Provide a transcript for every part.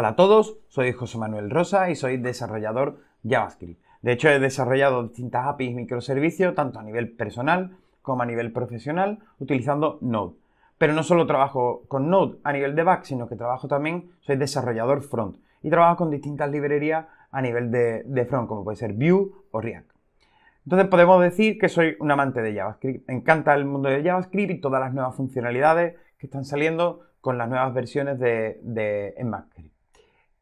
Hola a todos, soy José Manuel Rosa y soy desarrollador JavaScript. De hecho, he desarrollado distintas APIs microservicios, tanto a nivel personal como a nivel profesional, utilizando Node. Pero no solo trabajo con Node a nivel de back, sino que trabajo también, soy desarrollador front y trabajo con distintas librerías a nivel de, front, como puede ser Vue o React. Entonces podemos decir que soy un amante de JavaScript. Me encanta el mundo de JavaScript y todas las nuevas funcionalidades que están saliendo con las nuevas versiones de, de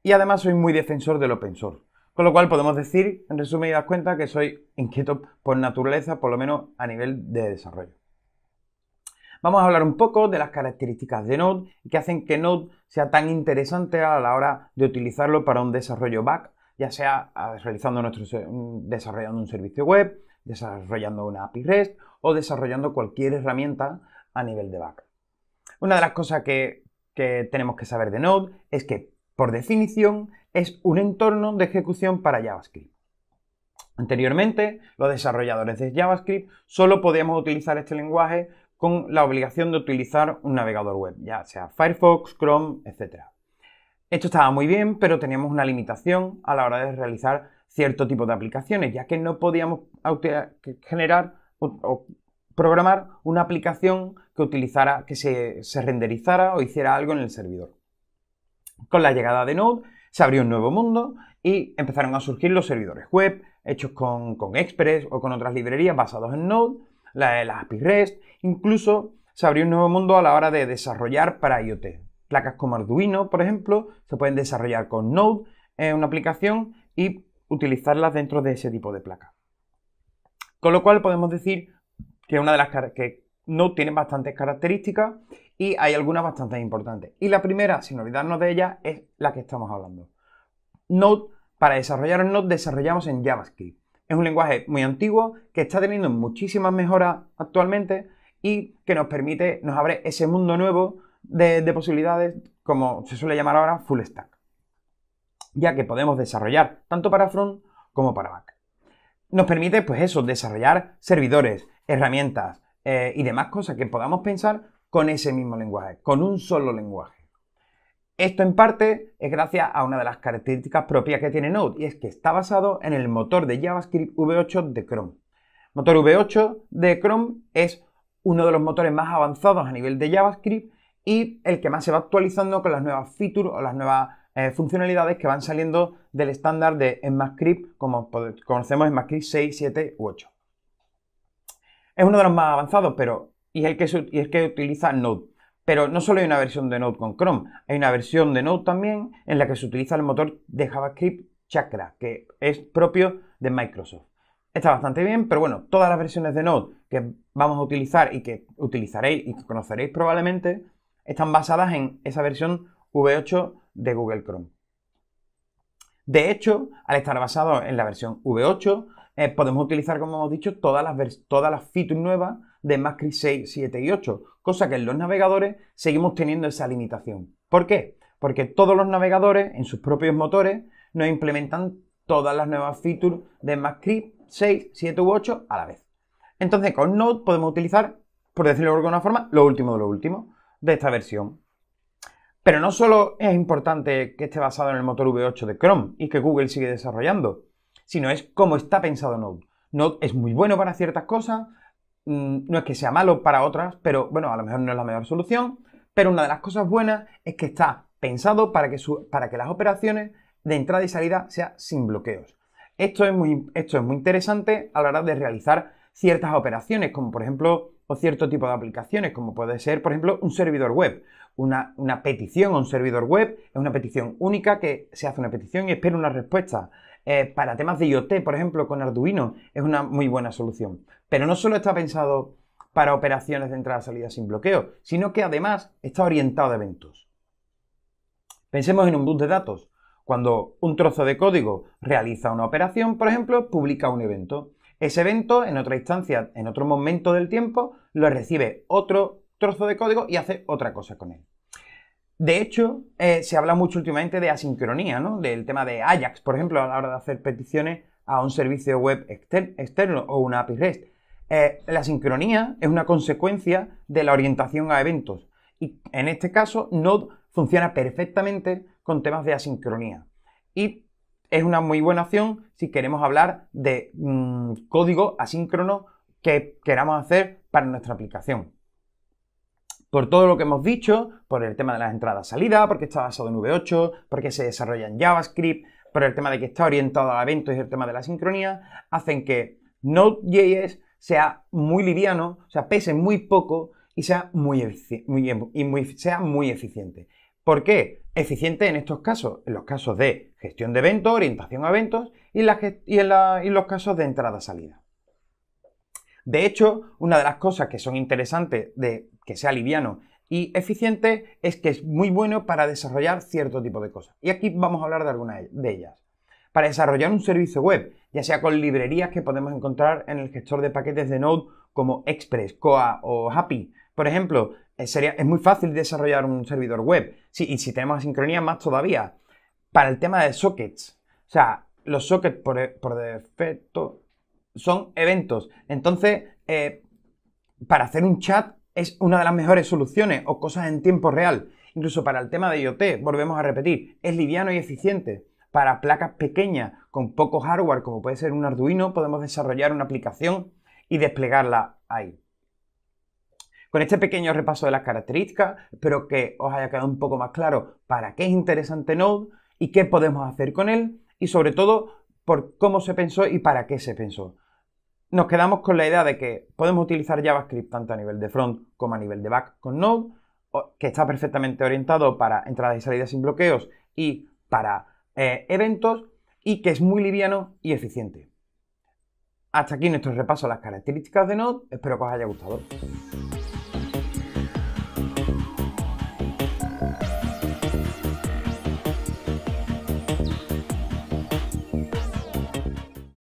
y además soy muy defensor del open source. Con lo cual podemos decir, en resumen y das cuenta, que soy inquieto por naturaleza, por lo menos a nivel de desarrollo. Vamos a hablar un poco de las características de Node que hacen que Node sea tan interesante a la hora de utilizarlo para un desarrollo back, ya sea realizando nuestro, desarrollando un servicio web, desarrollando una API REST o desarrollando cualquier herramienta a nivel de back. Una de las cosas que, que tenemos que saber de Node es que por definición, es un entorno de ejecución para JavaScript. Anteriormente, los desarrolladores de JavaScript solo podíamos utilizar este lenguaje con la obligación de utilizar un navegador web, ya sea Firefox, Chrome, etc. Esto estaba muy bien, pero teníamos una limitación a la hora de realizar cierto tipo de aplicaciones, ya que no podíamos generar o programar una aplicación que utilizara, que se, se renderizara o hiciera algo en el servidor. Con la llegada de Node se abrió un nuevo mundo y empezaron a surgir los servidores web hechos con, Express o con otras librerías basados en Node, las la API REST, incluso se abrió un nuevo mundo a la hora de desarrollar para IoT. Placas como Arduino, por ejemplo, se pueden desarrollar con Node en una aplicación y utilizarlas dentro de ese tipo de placa. Con lo cual podemos decir que una de las que Node tiene bastantes características y hay algunas bastante importantes. Y la primera, sin olvidarnos de ella, es la que estamos hablando. Node, para desarrollar Node desarrollamos en JavaScript. Es un lenguaje muy antiguo que está teniendo muchísimas mejoras actualmente y que nos permite, nos abre ese mundo nuevo de, posibilidades, como se suele llamar ahora, full stack. Ya que podemos desarrollar tanto para front como para back. Nos permite, pues eso, desarrollar servidores, herramientas eh, y demás cosas que podamos pensar con ese mismo lenguaje, con un solo lenguaje. Esto en parte es gracias a una de las características propias que tiene Node, y es que está basado en el motor de JavaScript V8 de Chrome. Motor V8 de Chrome es uno de los motores más avanzados a nivel de JavaScript y el que más se va actualizando con las nuevas features o las nuevas eh, funcionalidades que van saliendo del estándar de ECMAScript, como conocemos ECMAScript 6, 7 u 8. Es uno de los más avanzados, pero y es el que, utiliza Node. Pero no solo hay una versión de Node con Chrome, hay una versión de Node también en la que se utiliza el motor de JavaScript Chakra, que es propio de Microsoft. Está bastante bien, pero bueno, todas las versiones de Node que vamos a utilizar y que utilizaréis y que conoceréis probablemente están basadas en esa versión V8 de Google Chrome. De hecho, al estar basado en la versión V8, eh, podemos utilizar, como hemos dicho, todas las, todas las features nuevas de Macri 6, 7 y 8, cosa que en los navegadores seguimos teniendo esa limitación. ¿Por qué? Porque todos los navegadores en sus propios motores no implementan todas las nuevas features de Macri 6, 7 u 8 a la vez. Entonces con Node podemos utilizar, por decirlo de alguna forma, lo último de lo último de esta versión. Pero no solo es importante que esté basado en el motor V8 de Chrome y que Google sigue desarrollando, sino es como está pensado Node. Node es muy bueno para ciertas cosas, Mm, no es que sea malo para otras, pero bueno, a lo mejor no es la mejor solución, pero una de las cosas buenas es que está pensado para que, las operaciones de entrada y salida sean sin bloqueos. Esto es, muy, esto es muy interesante a la hora de realizar ciertas operaciones, como por ejemplo, o cierto tipo de aplicaciones, como puede ser, por ejemplo, un servidor web. Una, una petición a un servidor web es una petición única que se hace una petición y espera una respuesta. Eh, para temas de IoT, por ejemplo, con Arduino, es una muy buena solución. Pero no solo está pensado para operaciones de entrada-salida sin bloqueo, sino que además está orientado a eventos. Pensemos en un bus de datos. Cuando un trozo de código realiza una operación, por ejemplo, publica un evento. Ese evento, en otra instancia, en otro momento del tiempo, lo recibe otro trozo de código y hace otra cosa con él. De hecho, eh, se habla mucho últimamente de asincronía, ¿no? Del tema de Ajax, por ejemplo, a la hora de hacer peticiones a un servicio web externo o una API REST. Eh, la sincronía es una consecuencia de la orientación a eventos. Y en este caso, Node funciona perfectamente con temas de asincronía. Y es una muy buena opción si queremos hablar de mm, código asíncrono que queramos hacer para nuestra aplicación. Por todo lo que hemos dicho, por el tema de las entradas-salida, porque está basado en V8, porque se desarrolla en JavaScript, por el tema de que está orientado a eventos y el tema de la sincronía, hacen que Node.js sea muy liviano, o sea, pese muy poco y sea muy, muy, em, y muy, sea muy eficiente. ¿Por qué? Eficiente en estos casos, en los casos de gestión de eventos, orientación a eventos y, en los casos de entrada-salida. De hecho, una de las cosas que son interesantes de que sea liviano y eficiente es que es muy bueno para desarrollar cierto tipo de cosas. Y aquí vamos a hablar de algunas de ellas. Para desarrollar un servicio web, ya sea con librerías que podemos encontrar en el gestor de paquetes de Node como Express, Coa o Happy, por ejemplo, eh, sería, es muy fácil desarrollar un servidor web. Sí, y si tenemos asincronía, más todavía. Para el tema de sockets, o sea, los sockets por, defecto son eventos. Entonces, eh, para hacer un chat es una de las mejores soluciones o cosas en tiempo real. Incluso para el tema de IoT, volvemos a repetir, es liviano y eficiente. Para placas pequeñas con poco hardware, como puede ser un Arduino, podemos desarrollar una aplicación y desplegarla ahí. Con este pequeño repaso de las características, espero que os haya quedado un poco más claro para qué es interesante Node y qué podemos hacer con él y sobre todo por cómo se pensó y para qué se pensó nos quedamos con la idea de que podemos utilizar JavaScript tanto a nivel de front como a nivel de back con Node, que está perfectamente orientado para entradas y salidas sin bloqueos y para eh, eventos, y que es muy liviano y eficiente. Hasta aquí nuestro repaso a las características de Node, espero que os haya gustado.